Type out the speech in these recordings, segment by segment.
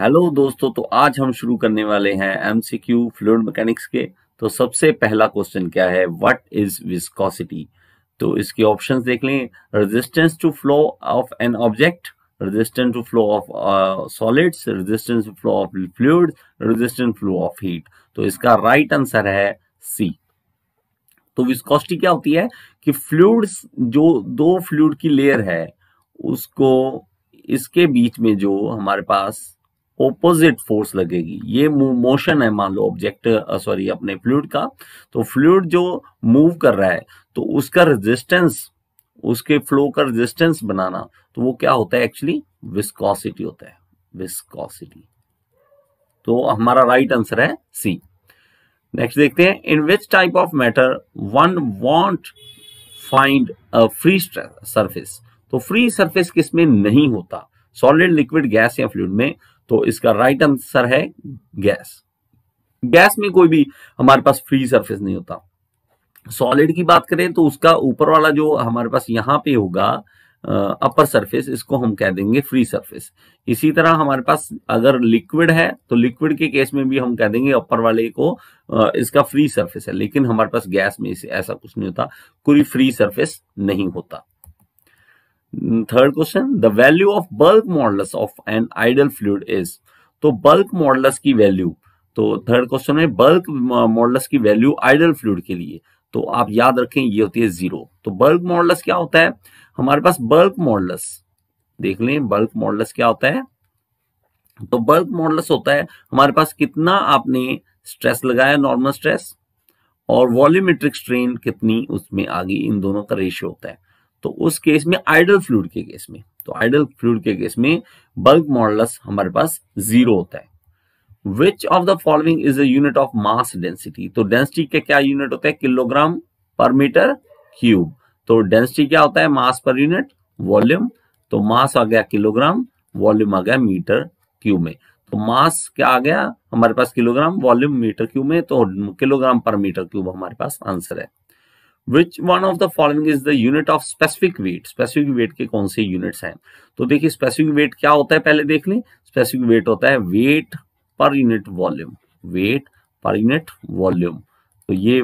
Hello दोस्तों तो आज हम शुरू करने वाले हैं एमसीक्यू फ्लूड मैकेनिक्स के तो सबसे पहला क्वेश्चन क्या है व्हाट इज विस्कोसिटी तो इसके ऑप्शंस देख लें resistance to flow of an object resistance to flow of solids resistance to flow of fluid resistance flow of heat तो इसका राइट right आंसर है सी तो विस्कोसिटी क्या होती है कि फ्लूड जो दो फ्लूड की लेयर है उसको इसके बीच में जो हमारे पास ओपोजिट फोर्स लगेगी ये मोशन है मान लो ऑब्जेक्ट सॉरी अपने फ्लूड का तो फ्लूड जो मूव कर रहा है तो उसका रेजिस्टेंस उसके फ्लो का रेजिस्टेंस बनाना तो वो क्या होता है एक्चुअली विस्कोसिटी होता है विस्कोसिटी तो हमारा राइट right आंसर है सी नेक्स्ट देखते हैं in which type of matter one won't find free surface तो फ्री सर्फिस किसमें नहीं होता सॉलिड लिक्विड गैस या फ्लूड में तो इसका राइट आंसर है गैस गैस में कोई भी हमारे पास फ्री सरफेस नहीं होता सॉलिड की बात करें तो उसका ऊपर वाला जो हमारे पास यहां पे होगा अपर सरफेस इसको हम कह देंगे फ्री सरफेस इसी तरह हमारे पास अगर लिक्विड है तो लिक्विड के केस में भी हम कह देंगे अपर वाले को इसका फ्री सरफेस है लेकिन हमारे पास गैस में ऐसा कुछ नहीं होता कोई फ्री सरफेस नहीं होता third question the value of bulk modulus of an ideal fluid is तो बल्क मॉडल्स की वैल्यू तो थर्ड क्वेश्चन है बल्क मॉडल्स uh, की वैल्यू आइडल फ्लूड के लिए तो आप याद रखें ये होती है जीरो तो बल्क मॉडल्स क्या होता है हमारे पास बल्क मॉडल्स देख लें बल्क मॉडल्स क्या होता है तो बल्क मॉडल्स होता है हमारे पास कितना आपने स्ट्रेस लगाया नॉर्मल स्ट्रेस और वॉल्यूमेट्रिक स्ट्रेन कितनी उसमें आ गई इन दोनों का रेशियो होता है तो उस केस में आइडल फ्लूड के केस में तो आइडल फ्लूड के केस में बल्क मॉडलस हमारे पास जीरो होता है which of the following is unit of mass density तो डेंसिटी का क्या यूनिट होता है किलोग्राम पर मीटर क्यूब तो डेंसिटी क्या होता है मास पर यूनिट वॉल्यूम तो मास आ गया किलोग्राम वॉल्यूम आ गया मीटर क्यूब में तो मास क्या आ गया हमारे पास किलोग्राम वॉल्यूम मीटर क्यूब में तो किलोग्राम पर मीटर क्यूब हमारे पास आंसर है which one of the following is the unit of specific weight specific weight के कौन से यूनिट्स हैं तो देखिए स्पेसिफिक वेट क्या होता है पहले देख लें स्पेसिफिक वेट होता है weight per unit volume weight per unit volume तो ये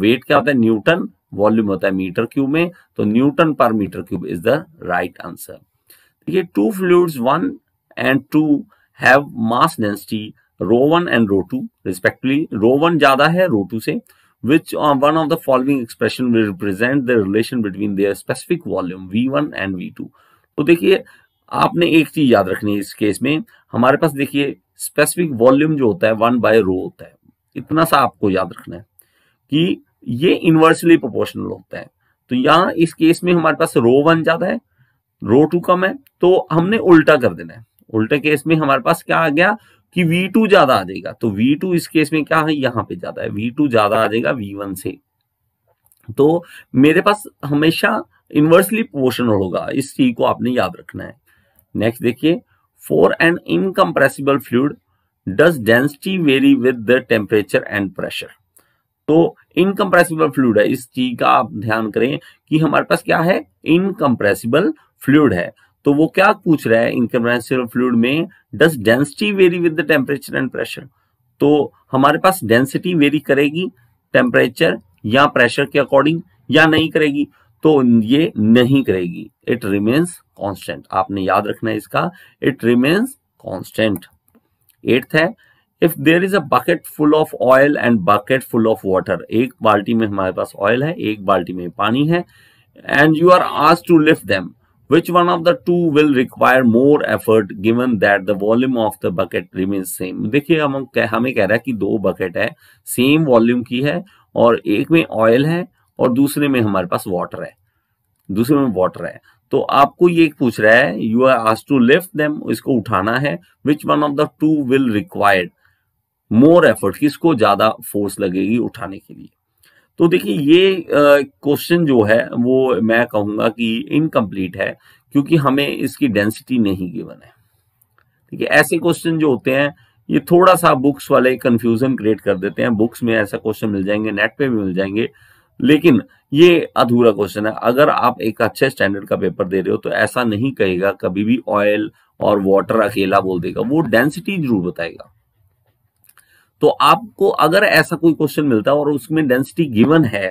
वेट क्या होता है न्यूटन वॉल्यूम होता है मीटर क्यूब में तो newton per metre cube is the right answer देखिए two fluids one and two have mass density rho one and rho two respectively rho one ज्यादा है रो टू से which uh, one of the following expression will represent the relation between their specific volume V1 and V2 तो देखिए आपने एक चीज याद रखनी है इस केस में हमारे पास देखिए स्पेसिफिक वॉल्यूम जो होता है वन बाय रो होता है इतना सा आपको याद रखना है कि ये इनवर्सली प्रोपोर्शनल होता है तो यहाँ इस केस में हमारे पास रो वन ज्यादा है रो टू कम है तो हमने उल्टा कर देना है उल्टे केस में हमारे पास क्या आ गया कि V2 ज्यादा आ जाएगा तो V2 इस केस में क्या है यहां पे ज्यादा है V2 ज्यादा आ जाएगा V1 से तो मेरे पास हमेशा इन्वर्सली प्रोपोर्शनल होगा इस चीज को आपने याद रखना है नेक्स्ट देखिए for an incompressible fluid does density vary with the temperature and pressure तो इनकम्प्रेसिबल फ्लूड है इस चीज का आप ध्यान करें कि हमारे पास क्या है इनकम्प्रेसिबल फ्लूड है तो वो क्या पूछ रहा है इनकम्प्रेसिबल फ्लूड में does density vary with the temperature and pressure तो हमारे पास डेंसिटी वेरी करेगी टेम्परेचर या प्रेशर के अकॉर्डिंग या नहीं करेगी तो ये नहीं करेगी इट रिमेन्स कॉन्स्टेंट आपने याद रखना है इसका इट रिमेन्स कॉन्स्टेंट एट्थ है if there is a bucket full of oil and bucket full of water एक बाल्टी में हमारे पास ऑयल है एक बाल्टी में पानी है एंड यू आर आज to lift them Which one of the two will require more effort given that the volume of the bucket remains same? देखिए हम हमें कह रहा है कि दो बकेट है सेम वॉल्यूम की है और एक में ऑयल है और दूसरे में हमारे पास वाटर है दूसरे में वाटर है तो आपको ये पूछ रहा है यू आर आज टू लिफ्ट देम इसको उठाना है which one of the two will required more effort किसको ज्यादा फोर्स लगेगी उठाने के लिए तो देखिए ये क्वेश्चन जो है वो मैं कहूँगा कि इनकम्प्लीट है क्योंकि हमें इसकी डेंसिटी नहीं गिवन है ठीक है ऐसे क्वेश्चन जो होते हैं ये थोड़ा सा बुक्स वाले कंफ्यूजन क्रिएट कर देते हैं बुक्स में ऐसा क्वेश्चन मिल जाएंगे नेट पे भी मिल जाएंगे लेकिन ये अधूरा क्वेश्चन है अगर आप एक अच्छे स्टैंडर्ड का पेपर दे रहे हो तो ऐसा नहीं कहेगा कभी भी ऑयल और वाटर अकेला बोल देगा वो डेंसिटी जरूर बताएगा तो आपको अगर ऐसा कोई क्वेश्चन मिलता है और उसमें डेंसिटी गिवन है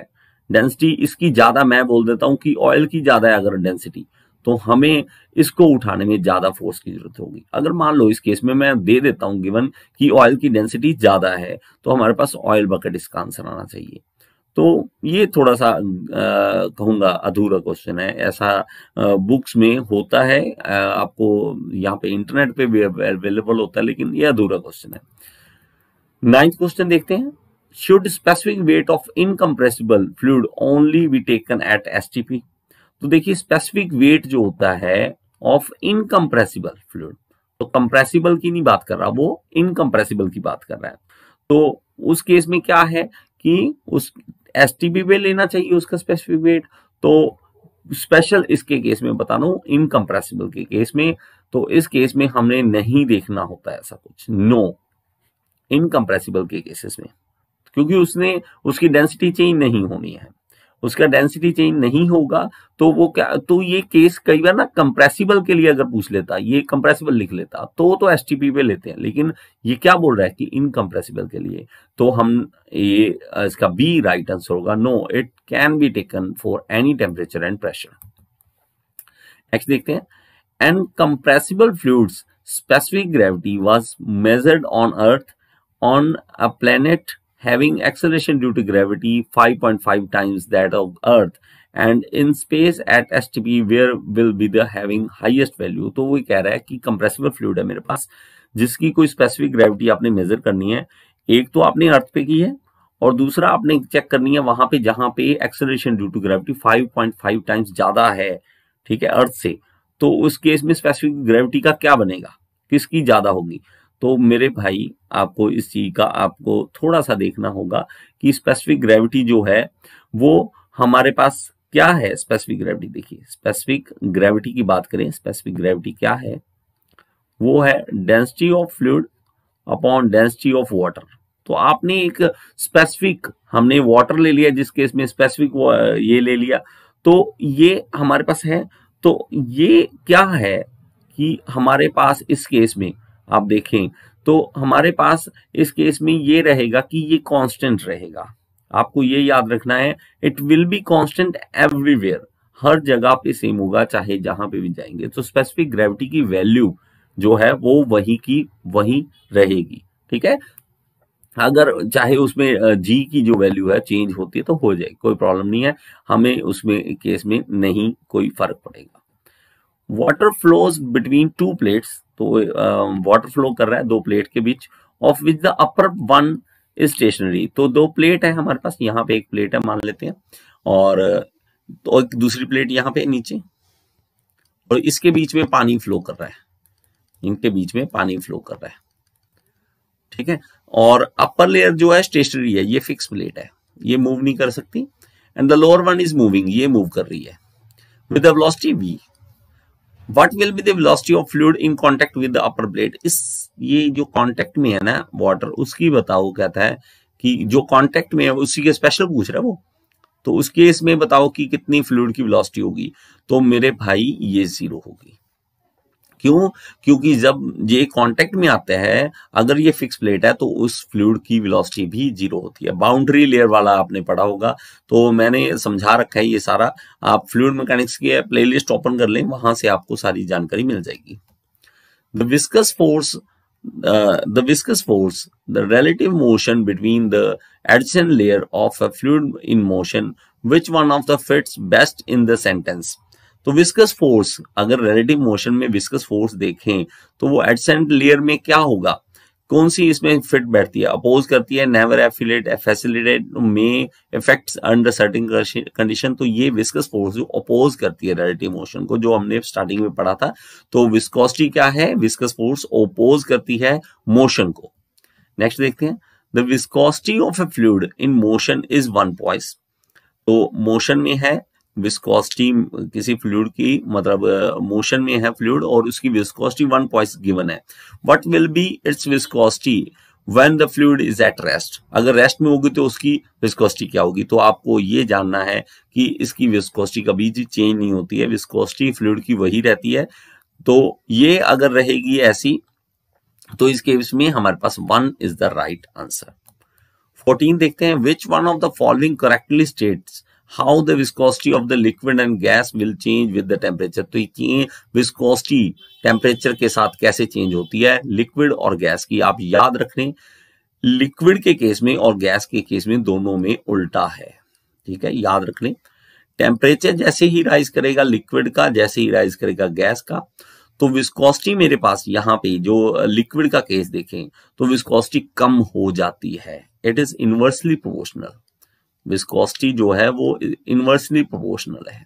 डेंसिटी इसकी ज्यादा मैं बोल देता हूं कि ऑयल की ज्यादा है अगर डेंसिटी तो हमें इसको उठाने में ज्यादा फोर्स की जरूरत होगी अगर मान लो इस केस में मैं दे देता हूं गिवन कि ऑयल की डेंसिटी ज्यादा है तो हमारे पास ऑयल बकेट इसका आंसर आना चाहिए तो ये थोड़ा सा कहूंगा अधूरा क्वेश्चन है ऐसा आ, बुक्स में होता है आ, आपको यहाँ पे इंटरनेट पे भी अवेलेबल होता है लेकिन ये अधूरा क्वेश्चन है नाइन्थ क्वेश्चन देखते हैं should specific weight of incompressible fluid only be taken at S तो देखिए स्पेसिफिक वेट जो होता है ऑफ इनकम्प्रेसिबल फ्लूड तो कंप्रेसिबल की नहीं बात कर रहा वो इनकम्प्रेसिबल की बात कर रहा है तो उस केस में क्या है कि उस एस पे लेना चाहिए उसका स्पेसिफिक वेट तो स्पेशल इसके केस में बता दू इनकम्प्रेसिबल के केस में तो इस केस में हमने नहीं देखना होता ऐसा कुछ नो no. इनकम्प्रेसिबल के केसेस में क्योंकि उसने उसकी डेंसिटी चेंज नहीं होनी है उसका डेंसिटी चेंज नहीं होगा तो वो क्या तो ये केस कई बार ना कंप्रेसिबल के लिए अगर पूछ लेता ये कंप्रेसिबल लिख लेता तो तो एस पे लेते हैं लेकिन ये क्या बोल रहा है कि इनकम्प्रेसिबल के लिए तो हम ये इसका बी राइट आंसर होगा no it can be taken for any temperature and pressure next देखते हैं incompressible fluids specific gravity was measured on earth on a planet having acceleration due to gravity 5.5 times that of earth and in space at stp where will be the having highest value to value keh raha hai ki compressible fluid hai mere paas jiski koi specific gravity aapne measure karni hai ek to aapne earth pe ki hai और दूसरा आपने check करनी है वहां पे जहां पे acceleration due to gravity 5.5 times ज्यादा है ठीक है अर्थ से तो उस केस में स्पेसिफिक ग्रेविटी का क्या बनेगा किसकी ज्यादा होगी तो मेरे भाई आपको इस चीज का आपको थोड़ा सा देखना होगा कि स्पेसिफिक ग्रेविटी जो है वो हमारे पास क्या है स्पेसिफिक ग्रेविटी देखिए स्पेसिफिक ग्रेविटी की बात करें स्पेसिफिक ग्रेविटी क्या है वो है density of fluid upon density of water तो आपने एक स्पेसिफिक हमने वाटर ले लिया जिस केस में स्पेसिफिक ये ले लिया तो ये हमारे पास है तो ये क्या है कि हमारे पास इस केस में आप देखें तो हमारे पास इस केस में ये रहेगा कि ये कांस्टेंट रहेगा आपको ये याद रखना है it will be constant everywhere हर जगह पे सेम होगा चाहे जहां पे भी जाएंगे तो स्पेसिफिक ग्रेविटी की वैल्यू जो है वो वही की वही रहेगी ठीक है अगर चाहे उसमें जी की जो वैल्यू है चेंज होती है तो हो जाएगी कोई प्रॉब्लम नहीं है हमें उसमें केस में नहीं कोई फर्क पड़ेगा water flows between two plates तो वाटर um, फ्लो कर रहा है दो प्लेट के बीच of which the upper one stationary तो दो प्लेट है हमारे पास यहाँ पे एक प्लेट है मान लेते हैं और तो एक दूसरी प्लेट यहाँ पे नीचे और इसके बीच में पानी फ्लो कर रहा है इनके बीच में पानी फ्लो कर रहा है ठीक है और अपर लेयर जो है स्टेशनरी है ये फिक्स प्लेट है ये मूव नहीं कर सकती and the lower one is moving ये मूव कर रही है with the velocity V what will be velocity of fluid in contact with upper plate इस ये जो कॉन्टेक्ट में है ना वॉटर उसकी बताओ कहता है कि जो कॉन्टेक्ट में है उसी के स्पेशल पूछ रहा है वो तो उस केस में बताओ कि कितनी फ्लूड की वेलोसिटी होगी तो मेरे भाई ये जीरो होगी क्यों क्योंकि जब ये कांटेक्ट में आते हैं अगर ये फिक्स प्लेट है तो उस फ्लूड की वेलोसिटी भी जीरो होती है बाउंड्री लेयर वाला आपने पढ़ा होगा तो मैंने समझा रखा है ये सारा आप फ्लूड मैकेनिक्स की लिस्ट ओपन कर लें वहां से आपको सारी जानकारी मिल जाएगी the viscous force the viscous force the relative motion between the the layer of a fluid in motion motion, which one of the fits best in the sentence? तो विस्कस फोर्स अगर रिलेटिव मोशन में viscous force देखें तो वो AdSense layer में क्या होगा कौन सी इसमें फिट बैठती है अपोज करती है नेवर एफिलेट फैसिलिटेट में इफेक्ट्स अंडर सर्टिन कंडीशन तो ये विस्कस फोर्स जो अपोज करती है रिलेटिव मोशन को जो हमने स्टार्टिंग में पढ़ा था तो विस्कोसिटी क्या है विस्कस फोर्स ओपोज करती है मोशन को नेक्स्ट देखते हैं the viscosity of a fluid in motion is one poise तो मोशन में है विस्कोसिटी किसी फ्लूड की मतलब मोशन uh, में है फ्लूड और उसकी विस्कोसिटी वन पॉइंट गिवन है what will be its viscosity when the fluid is at rest अगर रेस्ट में होगी तो उसकी विस्कोसिटी क्या होगी तो आपको ये जानना है कि इसकी विस्कोसिटी कभी भी चेंज नहीं होती है विस्कोसिटी फ्लूड की वही रहती है तो ये अगर रहेगी ऐसी तो इस केस में हमारे पास one is the right answer fourteen देखते हैं which one of the following correctly states how the viscosity of the liquid and gas will change with the temperature तो ये viscosity temperature के साथ कैसे चेंज होती है लिक्विड और गैस की आप याद रख लें लिक्विड के केस में और गैस के केस में दोनों में उल्टा है ठीक है याद रख लें टेम्परेचर जैसे ही राइज करेगा लिक्विड का जैसे ही राइज करेगा गैस का तो विस्कोसिटी मेरे पास यहाँ पे जो लिक्विड का केस देखें तो विस्कोसिटी कम हो जाती है it is inversely proportional viscosity जो है वो इनवर्सली प्रोपोर्शनल है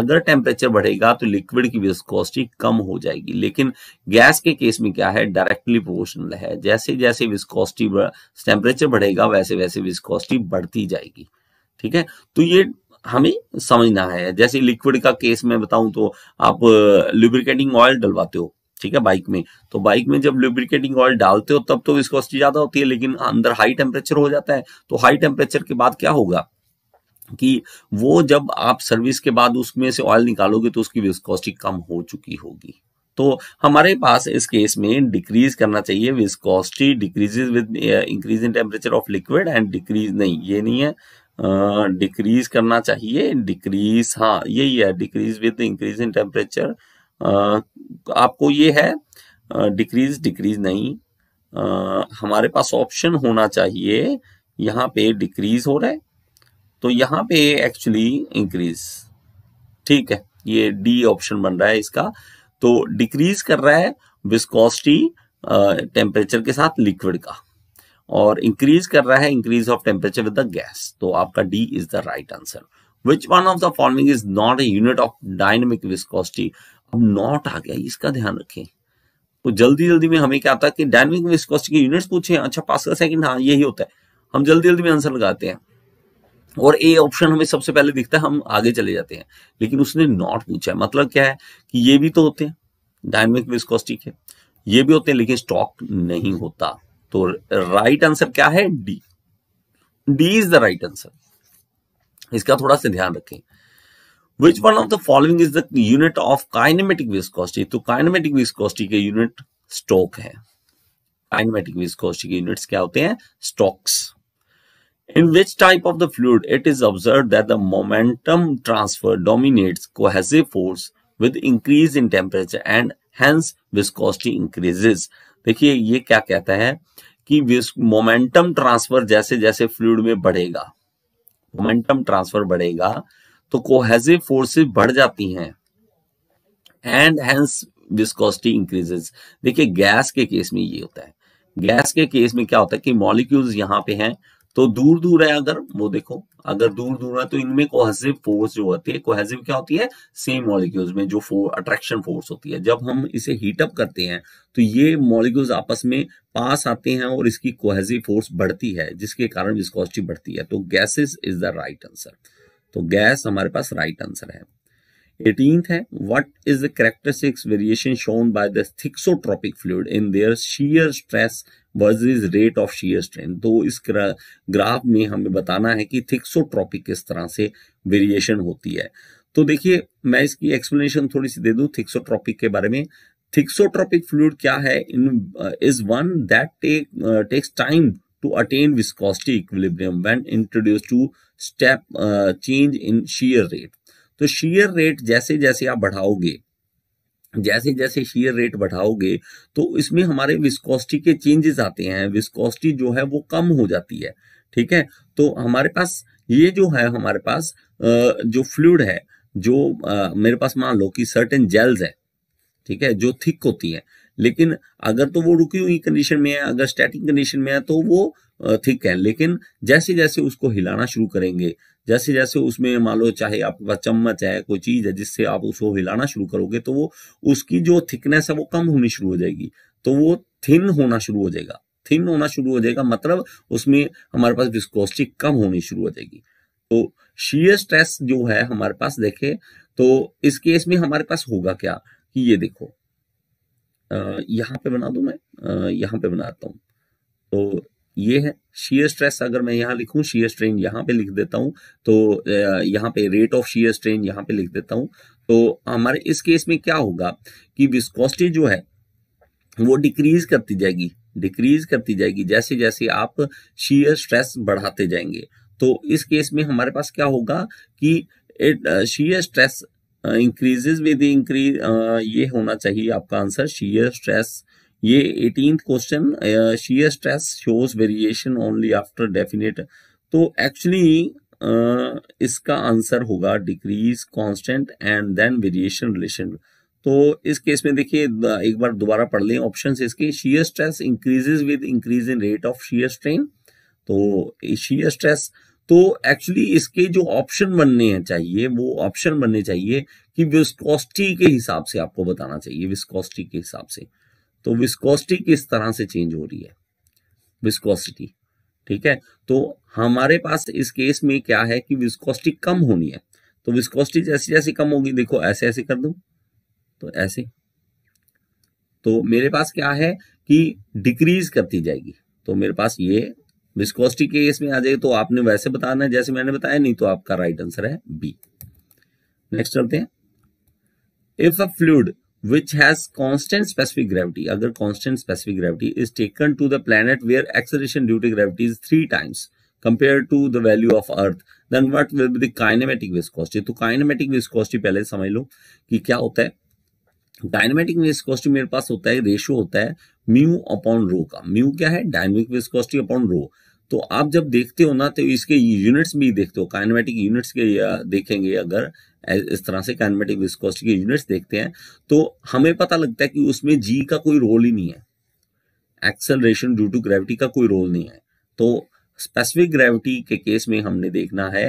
अगर टेम्परेचर बढ़ेगा तो लिक्विड की विस्कोसिटी कम हो जाएगी लेकिन गैस के केस में क्या है डायरेक्टली प्रोपोर्शनल है जैसे जैसे विस्कोसिटी टेम्परेचर बढ़ेगा वैसे वैसे विस्कोसिटी बढ़ती जाएगी ठीक है तो ये हमें समझना है जैसे लिक्विड का केस में बताऊं तो आप लुब्रिकेटिंग ऑयल डलवाते हो ठीक है बाइक में तो बाइक में जब लुब्रिकेटिंग ऑयल डालते हो तब तो विस्कोसिटी ज्यादा होती है लेकिन अंदर हाई टेम्परेचर हो जाता है तो हाई टेम्परेचर के बाद क्या होगा कि वो जब आप सर्विस के बाद उसमें से ऑयल निकालोगे तो उसकी विस्कोसिटी कम हो चुकी होगी तो हमारे पास इस केस में डिक्रीज करना चाहिए viscosity decreases with increase in temperature of liquid and decrease नहीं ये नहीं है डिक्रीज uh, करना चाहिए डिक्रीज हाँ यही है decrease with increase in temperature आपको ये है डिक्रीज डिक्रीज नहीं आ, हमारे पास ऑप्शन होना चाहिए यहाँ पे डिक्रीज हो रहा है तो यहाँ पे एक्चुअली इंक्रीज ठीक है ये डी ऑप्शन बन रहा है इसका तो डिक्रीज कर रहा है विस्कोसिटी टेम्परेचर के साथ लिक्विड का और इंक्रीज कर रहा है increase of temperature with the gas तो आपका D is the right answer which one of the following is not a unit of dynamic viscosity अब नॉट आ गया इसका ध्यान रखें तो जल्दी जल्दी में हमें क्या आता है कि डायनेमिक विस्कोसिटी के यूनिट्स पूछे अच्छा पास का सेकंड हाँ यही होता है हम जल्दी जल्दी में आंसर लगाते हैं और ए ऑप्शन हमें सबसे पहले दिखता है हम आगे चले जाते हैं लेकिन उसने नॉट पूछा है मतलब क्या है कि ये भी तो होते हैं डायनेमिक विस्कोसिटी के ये भी होते हैं लेकिन स्टॉक नहीं होता तो राइट आंसर क्या है D D is the right answer इसका थोड़ा सा ध्यान रखें which one of the following is the unit of kinematic viscosity तो काइनेमेटिक विस्कोसिटी के यूनिट स्टोक है काइनेमेटिक विस्कोसिटी के यूनिट्स क्या होते हैं stokes In which type of the fluid it is observed that the momentum transfer dominates cohesive force with increase in temperature and hence viscosity increases. देखिए ये क्या कहता है कि momentum transfer जैसे जैसे fluid में बढ़ेगा momentum transfer बढ़ेगा तो कोहेजिव फोर्सेस बढ़ जाती हैं एंड हेंस विस्कोसिटी इंक्रीजेस देखिए गैस के केस में ये होता है गैस के केस में क्या होता है कि मॉलिक्यूल्स यहाँ पे हैं तो दूर दूर है अगर वो देखो अगर दूर दूर है तो इनमें कोहेजिव फोर्स जो होती है कोहेजिव क्या होती है सेम मॉलिक्यूल्स में जो फोर अट्रैक्शन फोर्स होती है जब हम इसे हीटअप करते हैं तो ये मॉलिक्यूल्स आपस में पास आते हैं और इसकी कोहेसिव फोर्स बढ़ती है जिसके कारण विस्कोसिटी बढ़ती है तो gases is the right answer तो गैस हमारे पास राइट आंसर है एटीनथ है what is the characteristics variation shown by the thixotropic fluid in their shear stress versus rate of shear strain तो इस ग्राफ में हमें बताना है कि थिक्सोट्रॉपिक किस तरह से वेरिएशन होती है तो देखिए मैं इसकी एक्सप्लेनेशन थोड़ी सी दे दूं थिक्सोट्रॉपिक के बारे में थिक्सोट्रॉपिक फ्लूड क्या है in is one that take takes time to attain viscosity equilibrium when introduced to step uh, change in shear rate तो shear rate जैसे जैसे आप बढ़ाओगे जैसे जैसे शेयर रेट बढ़ाओगे तो इसमें हमारे विस्कोस्टी के चेंजेस आते हैं विस्कोस्टी जो है वो कम हो जाती है ठीक है तो हमारे पास ये जो है हमारे पास जो फ्लूड है जो मेरे पास मान लो कि सर्टेन जेल्स है ठीक है जो थिक होती हैं लेकिन अगर तो वो रुकी हुई कंडीशन में है अगर स्टैटिक कंडीशन में है तो वो थिक है लेकिन जैसे जैसे उसको हिलाना शुरू करेंगे जैसे जैसे उसमें मान लो चाहे आपके पास चम्मच है कोई चीज है जिससे आप उसको हिलाना शुरू करोगे तो वो उसकी जो थिकनेस है वो कम होनी शुरू हो जाएगी तो वो थिन होना शुरू हो जाएगा थिन होना शुरू हो जाएगा मतलब उसमें हमारे पास विस्कोसिटी कम होनी शुरू हो जाएगी तो शीयर स्ट्रेस जो है हमारे पास देखे तो इस केस में हमारे पास होगा क्या कि ये देखो यहाँ पे बना दू मैं यहाँ पे बनाता हूँ तो ये है शीयर स्ट्रेस अगर मैं यहाँ लिखूं शीयर स्ट्रेन यहाँ पे लिख देता हूँ तो यहाँ पे रेट ऑफ शीयर स्ट्रेन यहाँ पे लिख देता हूँ तो हमारे इस केस में क्या होगा कि विस्कोसिटी जो है वो डिक्रीज करती जाएगी डिक्रीज करती जाएगी जैसे जैसे आप शीयर स्ट्रेस बढ़ाते जाएंगे तो इस केस में हमारे पास क्या होगा कि shear stress increases with increase ये होना चाहिए आपका आंसर शीयर स्ट्रेस ये eighteen question shear stress shows variation only after definite तो एक्चुअली uh, इसका आंसर होगा decrease constant and then variation relation तो इस केस में देखिए एक बार दोबारा पढ़ लें ऑप्शन इसके shear stress increases with increase in rate of shear strain तो शीयर स्ट्रेस तो एक्चुअली इसके जो ऑप्शन बनने हैं चाहिए वो ऑप्शन बनने चाहिए कि विस्कोस्टी के हिसाब से आपको बताना चाहिए विस्कोस्टी के हिसाब से तो विस्कोस्टी किस तरह से चेंज हो रही है विस्कोसिटी ठीक है तो हमारे पास इस केस में क्या है कि विस्कोस्टी कम होनी है तो विस्कोस्टी जैसे जैसे कम होगी देखो ऐसे ऐसे कर दू तो ऐसे तो मेरे पास क्या है कि डिक्रीज करती जाएगी तो मेरे पास ये विस्कोसिटी के केस आ जाएगी तो आपने वैसे बताना है जैसे मैंने बताया नहीं तो आपका राइट आंसर है बी नेक्स्ट चलते हैं if a fluid which has constant specific gravity अगर constant specific gravity is taken to the planet where acceleration due to gravity is three times compare to the value of earth then what will be kinematic viscosity तो kinematic viscosity पहले समझ लो कि क्या होता है डायनेमेटिक viscosity मेरे पास होता है रेशियो होता है म्यू अपॉन रो का म्यू क्या है डायनेमिक विस्कोस्टी अपॉन रो तो आप जब देखते हो ना तो इसके यूनिट्स भी देखते हो काइनमेटिक यूनिट्स के देखेंगे अगर इस तरह से काइनमेटिक विस्कोसिटी के यूनिट्स देखते हैं तो हमें पता लगता है कि उसमें जी का कोई रोल ही नहीं है एक्सेलरेशन ड्यू टू ग्रेविटी का कोई रोल नहीं है तो स्पेसिफिक ग्रेविटी के केस में हमने देखना है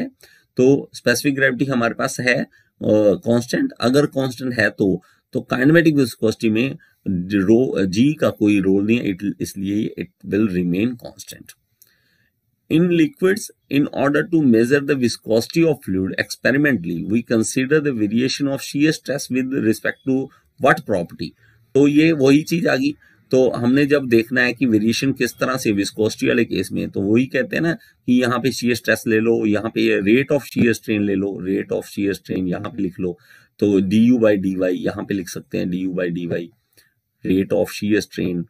तो स्पेसिफिक ग्रेविटी हमारे पास है कांस्टेंट uh, अगर कांस्टेंट है तो तो काइनेमेटिक विस्कोसिटी में रो जी का कोई रोल नहीं है इट इसलिए it will remain constant In liquids, in order to measure the viscosity of fluid experimentally, we consider the variation of shear stress with respect to what property. तो ये वही चीज आ गई तो हमने जब देखना है कि वेरिएशन किस तरह से विस्कोस्टी वाले केस में तो वही कहते हैं ना कि यहाँ पे शीयर स्ट्रेस ले लो यहाँ पे रेट ऑफ शीयर स्ट्रेन ले लो रेट ऑफ शीयर स्ट्रेन यहाँ पे लिख लो तो d u by d y यहाँ पे लिख सकते हैं d u by d y rate of shear strain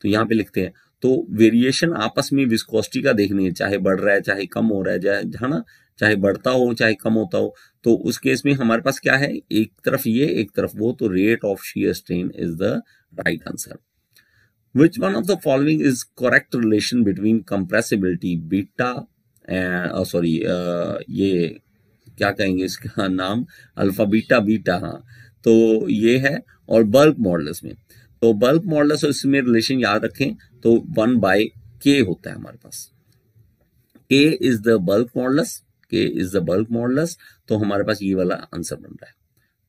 तो यहाँ पे लिखते हैं तो वेरिएशन आपस में विस्कोसिटी का देखनी है चाहे बढ़ रहा है चाहे कम हो रहा है चाहे है ना चाहे बढ़ता हो चाहे कम होता हो तो उस केस में हमारे पास क्या है एक तरफ ये एक तरफ वो तो rate of shear strain is the right answer which one of the following is correct relation between compressibility beta sorry ये क्या कहेंगे इसका नाम अल्फा बीटा बीटा हाँ तो ये है और बल्क मॉडल्स में तो बल्क मॉडल्स और इसमें रिलेशन याद रखें तो वन बाय के होता है हमारे पास K is the bulk modulus K is the bulk modulus तो हमारे पास ये वाला आंसर बन रहा है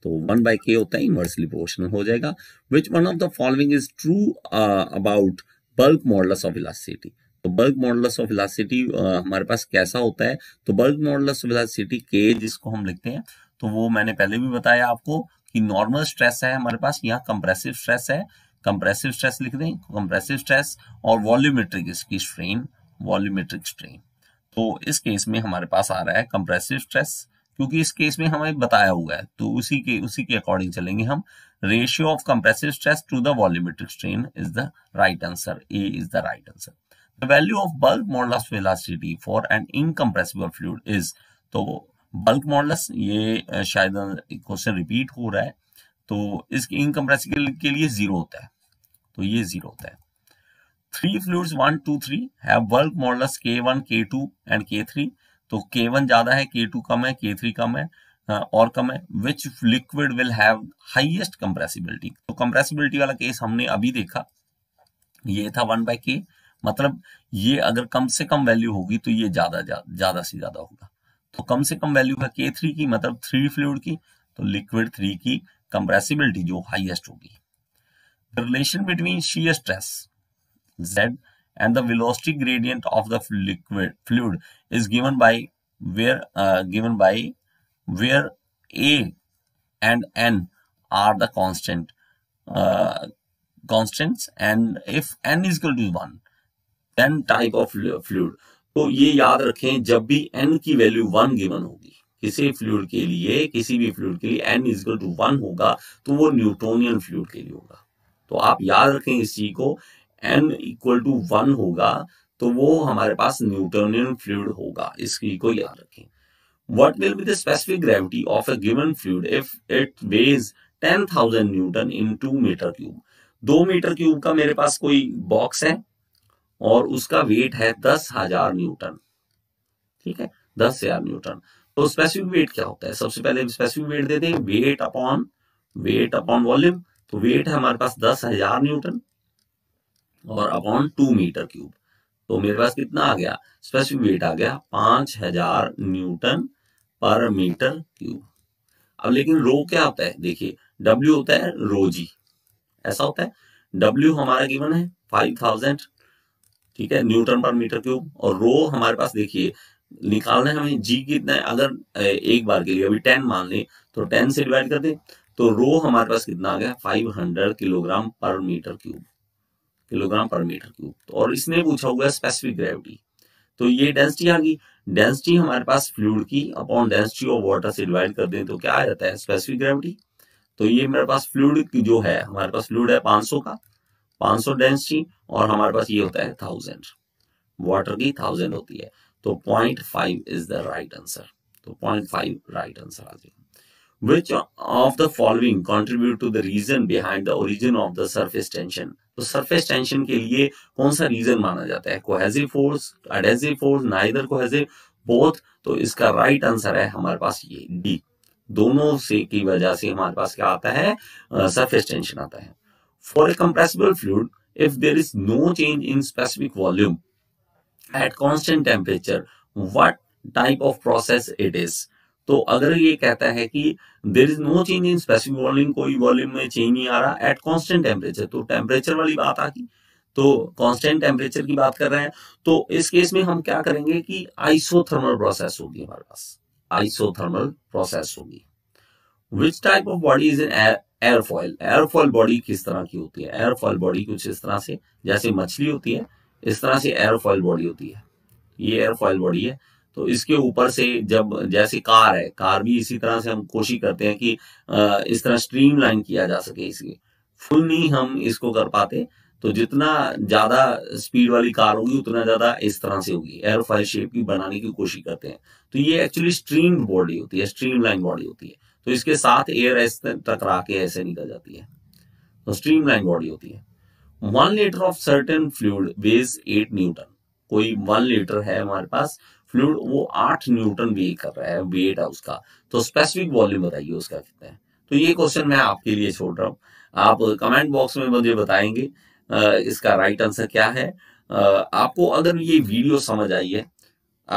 तो वन बाय के होता है इनवर्सली प्रोपोर्शनल हो जाएगा which one of the following is true about bulk modulus of elasticity तो बल्क मॉडलस ऑफ इलास्टिसिटी हमारे पास कैसा होता है तो बल्क मॉडलस ऑफ इलास्टिसिटी के जिसको हम लिखते हैं तो वो मैंने पहले भी बताया आपको कि नॉर्मल स्ट्रेस है हमारे पास यहाँ कंप्रेसिव स्ट्रेस है कंप्रेसिव स्ट्रेस लिख दें कंप्रेसिव स्ट्रेस और वॉल्यूमेट्रिक इसकी स्ट्रेन वॉल्यूमेट्रिक स्ट्रेन तो इस केस में हमारे पास आ रहा है कंप्रेसिव स्ट्रेस क्योंकि इस केस में हमें बताया हुआ है तो उसी के उसी के अकॉर्डिंग चलेंगे हम ratio of compressive stress to the volumetric strain is the right answer A is the right answer the value of bulk modulus velocity for an incompressible fluid is तो बल्क मॉडलस ये शायद question repeat हो रहा है तो इस incompressible के लिए जीरो होता है तो ये जीरो होता है थ्री फ्लू वन टू थ्री है work models K one K two and K three तो के वन ज्यादा है के टू कम है के थ्री कम है और कम है which liquid will have highest compressibility तो कंप्रेसिबिलिटी वाला केस हमने अभी देखा ये था वन बाय के मतलब ये अगर कम से कम वैल्यू होगी तो ये ज्यादा ज्यादा से ज्यादा होगा तो कम से कम वैल्यू है के थ्री की मतलब थ्री फ्लूड की तो लिक्विड थ्री की कंप्रेसिबिलिटी जो हाईएस्ट होगी relation between shear stress Z and the velocity gradient of the liquid fluid is given by where given by where A and N are the constant constants and if N is equal to 1 then type of fluid तो ये याद रखें जब भी N की value one given होगी किसी fluid के लिए किसी भी फ्लूड के लिए एन इजकल टू वन होगा तो वो न्यूटोनियन फ्लूड के लिए होगा तो आप याद रखें इस चीज को एन इक्वल टू वन होगा तो वो हमारे पास न्यूटोनियन फ्लूड होगा इस चीज को याद रखें will be the specific gravity of a given fluid if it weighs ten thousand newton in two metre cube दो मीटर क्यूब का मेरे पास कोई बॉक्स है और उसका वेट है दस हजार न्यूटन ठीक है दस हजार न्यूटन तो स्पेसिफिक वेट क्या होता है सबसे पहले स्पेसिफिक वेट देते हैं weight upon weight upon volume तो वेट है हमारे पास दस हजार न्यूटन और अपॉन टू मीटर क्यूब तो मेरे पास कितना आ गया स्पेसिफिक वेट आ गया पांच हजार न्यूटन पर मीटर क्यूब अब लेकिन रो क्या होता है देखिए डब्ल्यू होता है रोजी ऐसा होता है डब्ल्यू हमारा गिवन है फाइव थाउजेंड ठीक है न्यूटन पर मीटर क्यूब और रो हमारे पास देखिए निकालना है हमें जी कितना है अगर एक बार के लिए अभी टेन मान लें तो टेन से डिवाइड कर दे तो रो हमारे पास कितना आ गया five hundred kilogram per metre cube kilogram per metre cube तो और इसने पूछा हुआ स्पेसिफिक ग्रेविटी तो ये डेंसिटी आ गई डेंसिटी हमारे पास फ्लूड की अपॉन डेंसिटी ऑफ वाटर से डिवाइड कर दे तो क्या आ जाता है स्पेसिफिक ग्रेविटी तो ये मेरे पास फ्लूड जो है हमारे पास फ्लूड है पांच का पांच डेंसिटी और हमारे पास ये होता है थाउजेंड वाटर की थाउजेंड होती है तो point five is the right answer तो पॉइंट फाइव राइट आंसर आ जाएगा which of the following contribute to the reason behind origin of the surface tension तो सरफेस टेंशन के लिए कौन सा रीजन माना जाता है cohesive force adhesive force neither cohesive both तो इसका राइट right आंसर है हमारे पास ये डी दोनों से की वजह से हमारे पास क्या आता है सरफेस uh, टेंशन आता है for a compressible fluid if there is no change in specific volume at constant temperature what type of process it is तो अगर ये कहता है कि there is no change in specific volume कोई volume में चेंज नहीं आ रहा एट कॉन्स्टेंट टेम्परेचर तो टेम्परेचर वाली बात आ गई तो कांस्टेंट टेम्परेचर की बात कर रहे हैं तो इस केस में हम क्या करेंगे कि आइसोथर्मल प्रोसेस होगी हमारे पास आइसोथर्मल प्रोसेस होगी which type of body is in airfoil airfoil body किस तरह की होती है एयरफॉइल बॉडी कुछ इस तरह से जैसे मछली होती है इस तरह से एयरफॉयल बॉडी होती है ये एयरफॉयल बॉडी है तो इसके ऊपर से जब जैसे कार है कार भी इसी तरह से हम कोशिश करते हैं कि इस तरह स्ट्रीम लाइन किया जा सके इसकी फुल नहीं हम इसको कर पाते तो जितना ज्यादा स्पीड वाली कार होगी उतना ज्यादा इस तरह से होगी एयरफॉयल शेप की बनाने की कोशिश करते हैं तो ये एक्चुअली स्ट्रीम बॉडी होती है स्ट्रीम लाइन बॉडी होती है तो इसके साथ एयर ऐसे टकरा के ऐसे निकल जाती है तो स्ट्रीम लाइन बॉडी होती है one litre of certain fluid weighs eight newton कोई वन लीटर है हमारे पास फ्लूड वो आठ न्यूटन वे कर रहा है वेट है उसका तो स्पेसिफिक वॉल्यूम बताइए उसका कितना है तो ये क्वेश्चन मैं आपके लिए छोड़ रहा हूँ आप कमेंट बॉक्स में मुझे बताएंगे इसका राइट आंसर क्या है आपको अगर ये वीडियो समझ आई है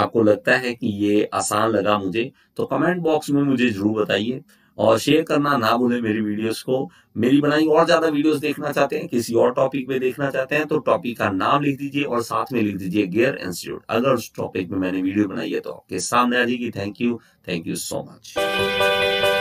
आपको लगता है कि ये आसान लगा मुझे तो कमेंट बॉक्स में मुझे जरूर बताइए और शेयर करना ना भूलें मेरी वीडियोस को मेरी बनाई और ज्यादा वीडियोस देखना चाहते हैं किसी और टॉपिक में देखना चाहते हैं तो टॉपिक का नाम लिख दीजिए और साथ में लिख दीजिए गेयर इंस्टीट्यूट अगर उस टॉपिक में मैंने वीडियो बनाई है तो आपके सामने आ जाएगी thank you thank you so much